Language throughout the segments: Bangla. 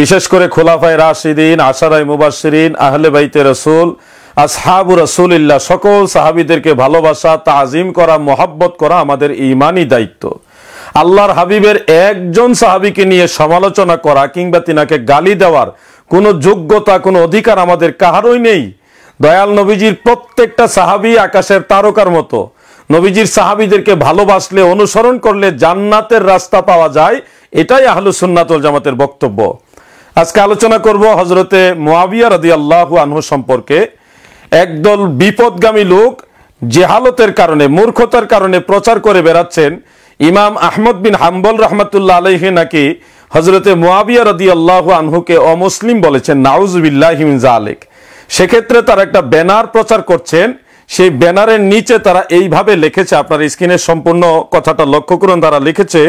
বিশেষ করে খোলাফায় রাশিদিন আশারাই মুবাসরিন আহলে বাইতে রসুল আসহাবু রসুলিল্লাহ সকল সাহাবিদেরকে ভালোবাসা তাজিম করা মোহাব্বত করা আমাদের ইমানই দায়িত্ব আল্লাহর হাবিবের একজন সাহাবিকে নিয়ে সমালোচনা করা কিংবা তিনাকে গালি দেওয়ার কোনো যোগ্যতা কোনো অধিকার আমাদের কাহারই নেই দয়াল নবীজির প্রত্যেকটা সাহাবি আকাশের তারকার মতো নবীজির সাহাবিদেরকে ভালোবাসলে অনুসরণ করলে জান্নাতের রাস্তা পাওয়া যায় এটাই আহলুসুন্নাতল জামাতের বক্তব্য আজকে আলোচনা করব হজরতে মোয়াবিয়া রদি আল্লাহ আনহু সম্পর্কে একদল বিপদগামী লোক জেহালতের কারণে মূর্খতার কারণে প্রচার করে বেড়াচ্ছেন ইমাম আহমদ বিন হাম্বল রহমতুল্লাহ আলহী নাকি হজরতে মোয়াবিয়া রদি আল্লাহ আনহুকে অমুসলিম বলেছেন নাউজ হিমজা আলেক সেক্ষেত্রে তারা একটা ব্যানার প্রচার করছেন সেই ব্যানারের নিচে তারা এইভাবে লিখেছে আপনার স্ক্রিনের সম্পূর্ণ কথাটা লক্ষ্য করুন তারা লিখেছে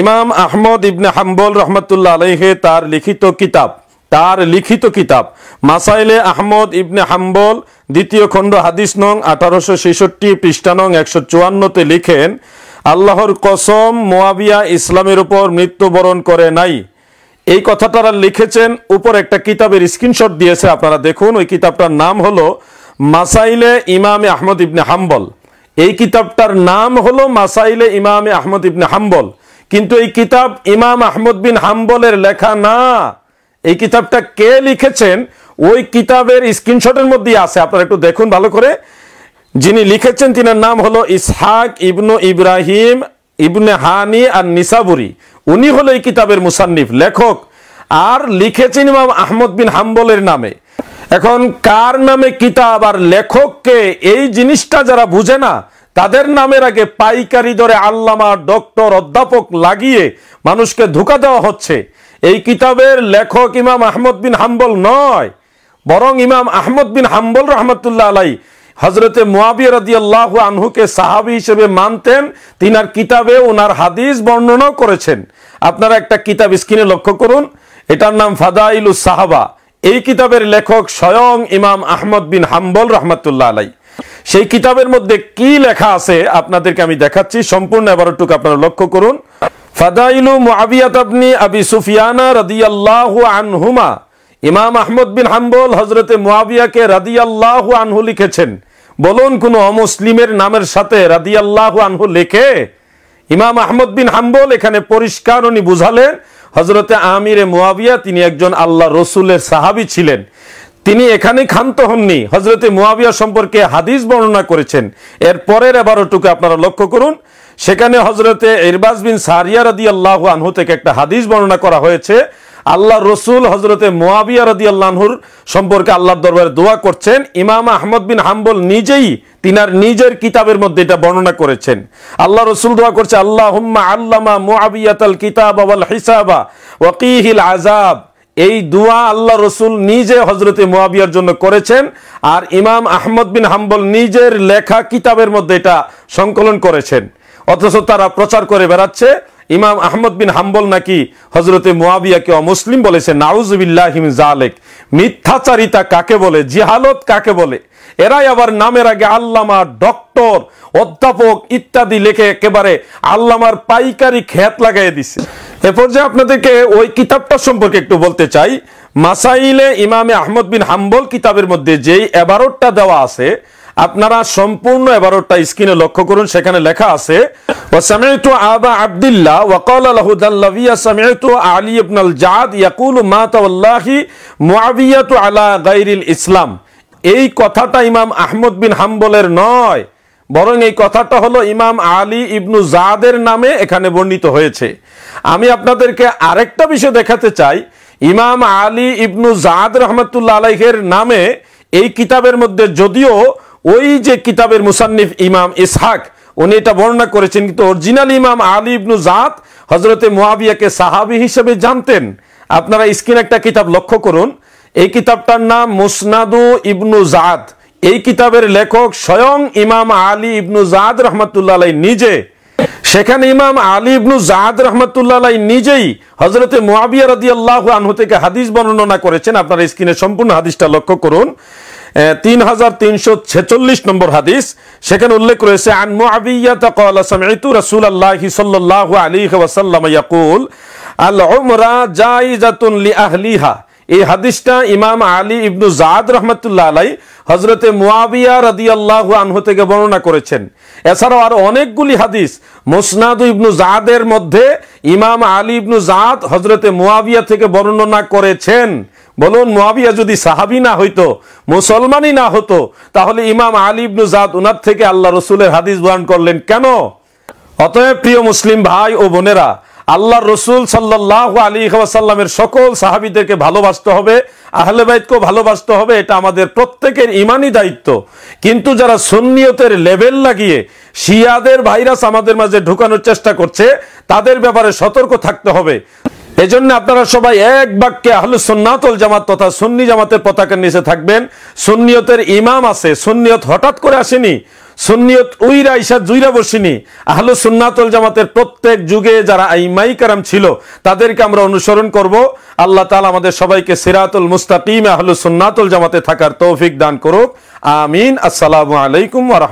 ইমাম আহমদ ইবনে হাম্বল রহমতুল্লাহ আলহে তার লিখিত কিতাব তার লিখিত কিতাব মাসাইলে আহমদ ইবনে হাম্বল দ্বিতীয় খণ্ড হাদিস নং আঠারোশো ছেষট্টি পৃষ্ঠা নং একশো চুয়ান্নতে লিখেন আল্লাহর কসম মোয়াবিয়া ইসলামের উপর মৃত্যুবরণ করে নাই এই কথাটা লিখেছেন উপর একটা কিতাবের স্ক্রিনশট দিয়েছে আপনারা দেখুন ওই কিতাবটার নাম হলো মাসাইলে ইমাম আহমদ ইবনে হাম্বল এই কিতাবটার নাম হলো মাসাইলে ইমাম আহমদ ইবনে হাম্বল কিন্তু এই কিতাব ইমাম আহমদ বিন হাম্বলের লেখা না এই কিতাবটা কে লিখেছেন ওই কিতাবের স্ক্রিনশটের মধ্যেই আছে আপনারা একটু দেখুন ভালো করে যিনি লিখেছেন তিনার নাম হলো ইসহাক ইবনু ইব্রাহিম ইবনে হানি আর নিসাবুরি উনি হলো এই কিতাবের মুসান্নিফ লেখক আর লিখেছেন ইমাম আহমদ বিন হাম্বলের নামে এখন কার নামে কিতাব আর লেখককে এই জিনিসটা যারা বুঝে না তাদের নামের আগে পাইকারি দরে আল্লামা ডক্টর অধ্যাপক লাগিয়ে মানুষকে ধোকা দেওয়া হচ্ছে এই কিতাবের লেখক ইমাম আহমদ বিন হাম্বল নয় বরং ইমাম আহমদ বিন হাম্বল রহমতুল্লাহ আলাই হজরতে মোয়াবিয়া আল্লাহ আনহুকে সাহাবি হিসেবে মানতেন তিনি আর কিতাবে ওনার হাদিস বর্ণনাও করেছেন আপনারা একটা কিতাব স্ক্রিনে লক্ষ্য করুন এটার নাম ফাদাইলু সাহাবা এই কিতাবের লেখক স্বয়ং ইমাম আহমদ বিন হাম্বল রহমতুল্লাহ আলাই সেই কিতাবের মধ্যে কি লেখা আছে আপনাদেরকে আমি দেখাচ্ছি সম্পূর্ণ এবারটুকু আপনারা লক্ষ্য করুন ফাদাইলু মুআবিয়াত ইবনে আবি সুফিয়ানা রাদিয়াল্লাহু আনহুমা ইমাম আহমদ বিন হাম্বল হযরতে মুআবিয়াকে রাদিয়াল্লাহু আনহু লিখেছেন বলুন কোন অমুসলিমের নামের সাথে রাদিয়াল্লাহু আনহু লেখে ইমাম আহমদ বিন হাম্বল এখানে পরিষ্কার উনি বুঝালেন হজরতে আমিরে মুয়াবিয়া তিনি একজন আল্লাহ রসুলের সাহাবি ছিলেন তিনি এখানে ক্ষান্ত হননি হজরতে মুয়াবিয়া সম্পর্কে হাদিস বর্ণনা করেছেন এর পরের এবারোটুকু আপনারা লক্ষ্য করুন সেখানে হজরতে ইরবাজ বিন সারিয়া রদি আল্লাহ আনহু থেকে একটা হাদিস বর্ণনা করা হয়েছে আল্লাহ রসুল হজরতে মোয়াবিয়া রদি আল্লাহুর সম্পর্কে আল্লাহর দরবারে দোয়া করছেন ইমাম আহমদ বিন হাম্বল নিজেই তিনার নিজের কিতাবের মধ্যে এটা বর্ণনা করেছেন আল্লাহ রসুল দোয়া করছে আল্লাহ আল্লামা মোয়াবিয়াত কিতাব আবাল হিসাবা ওয়কিহিল আজাব এই দুয়া আল্লাহ রসুল নিজে হজরতে মোয়াবিয়ার জন্য করেছেন আর ইমাম আহমদ বিন হাম্বল নিজের লেখা কিতাবের মধ্যে এটা সংকলন করেছেন অথচ তারা প্রচার করে বেড়াচ্ছে ইমাম আহমদ বিন হাম্বল নাকি হজরতে মোয়াবিয়াকে অমুসলিম বলেছে নাউজবিল্লাহ জালেক মিথ্যাচারিতা কাকে বলে জিহালত কাকে বলে এরাই আবার নামের আগে আল্লামা ডক্টর অধ্যাপক ইত্যাদি লেখে একেবারে আল্লামার পাইকারি খ্যাত লাগাই দিছে এরপর যে আপনাদেরকে ওই কিতাবটা সম্পর্কে একটু বলতে চাই মাসাইলে ইমামে আহমদ বিন হাম্বল কিতাবের মধ্যে যেই এবারোটা দেওয়া আছে আপনারা সম্পূর্ণ এবারোটা স্ক্রিনে লক্ষ্য করুন সেখানে লেখা আছে আলী জাদ ইয়াকুল আলা ইসলাম এই কথাটা ইমাম আহমদ বিন হাম্বলের নয় বরং এই কথাটা হলো ইমাম আলী ইবনু জাদের নামে এখানে বর্ণিত হয়েছে আমি আপনাদেরকে আরেকটা বিষয় দেখাতে চাই ইমাম আলী ইবনু জাদ রহমতুল্লা আলাইহের নামে এই কিতাবের মধ্যে যদিও ওই যে কিতাবের মুসান্নিফ ইমাম ইসহাক উনি এটা বর্ণনা করেছেন কিন্তু অরিজিনাল ইমাম আলী ইবনু জাদ হজরতে মোয়াবিয়াকে সাহাবি হিসেবে জানতেন আপনারা স্ক্রিন একটা কিতাব লক্ষ্য করুন এই কিতাবটার নাম মুসনাদু ইবনু জাদ এই কিতাবের লেখক স্বয়ং ইমাম আলী ইবনু জাহাদ রহমতুল্লাহ নিজে সেখানে ইমাম আলী ইবনু জাহাদ রহমতুল্লাহ নিজেই হজরতে মোয়াবিয়া রদি আল্লাহ আনহু থেকে হাদিস বর্ণনা করেছেন আপনার স্ক্রিনে সম্পূর্ণ হাদিসটা লক্ষ্য করুন তিন হাজার তিনশো ছেচল্লিশ নম্বর হাদিস সেখানে উল্লেখ রয়েছে আন মুআবিয়াতা قال سمعت رسول الله صلى الله عليه وسلم يقول العمره جائزه لاهلها এই হাদিসটা ইমাম আলী ইবনু জাদ রহমতুল্লাহ আলাই হজরতে মুয়াবিয়া রাদি আল্লাহ আনহু থেকে বর্ণনা করেছেন এছাড়াও আরো অনেকগুলি হাদিস মোসনাদু ইবনু জাদের মধ্যে ইমাম আলী ইবনু জাদ হজরতে মুয়াবিয়া থেকে বর্ণনা করেছেন বলুন মুয়াবিয়া যদি সাহাবি না হইতো মুসলমানই না হতো তাহলে ইমাম আলী ইবনু জাদ উনার থেকে আল্লাহ রসুলের হাদিস বয়ান করলেন কেন অতএব প্রিয় মুসলিম ভাই ও বোনেরা আল্লাহ রসুল সাল্লাহ আলী সাল্লামের সকল সাহাবিদেরকে ভালোবাসতে হবে আহলে ভালোবাসতে হবে এটা আমাদের প্রত্যেকের ইমানই দায়িত্ব কিন্তু যারা সুন্নিয়তের লেভেল লাগিয়ে শিয়াদের ভাইরাস আমাদের মাঝে ঢুকানোর চেষ্টা করছে তাদের ব্যাপারে সতর্ক থাকতে হবে এজন্য আপনারা সবাই এক বাক্যে আহল সুন্নাতল জামাত তথা সুন্নি জামাতের পতাকার নিচে থাকবেন সুন্নিয়তের ইমাম আছে সুন্নিয়ত হঠাৎ করে আসেনি সুন্নিয়ত উইরা ইসা জুইরা বসিনি আহলো সুন্নাতল জামাতের প্রত্যেক যুগে যারা আইমাই কারাম ছিল তাদেরকে আমরা অনুসরণ করব আল্লাহ তালা আমাদের সবাইকে সিরাতুল মুস্তাকিম আহলো সুন্নাতল জামাতে থাকার তৌফিক দান করুক আমিন আসসালামু আলাইকুম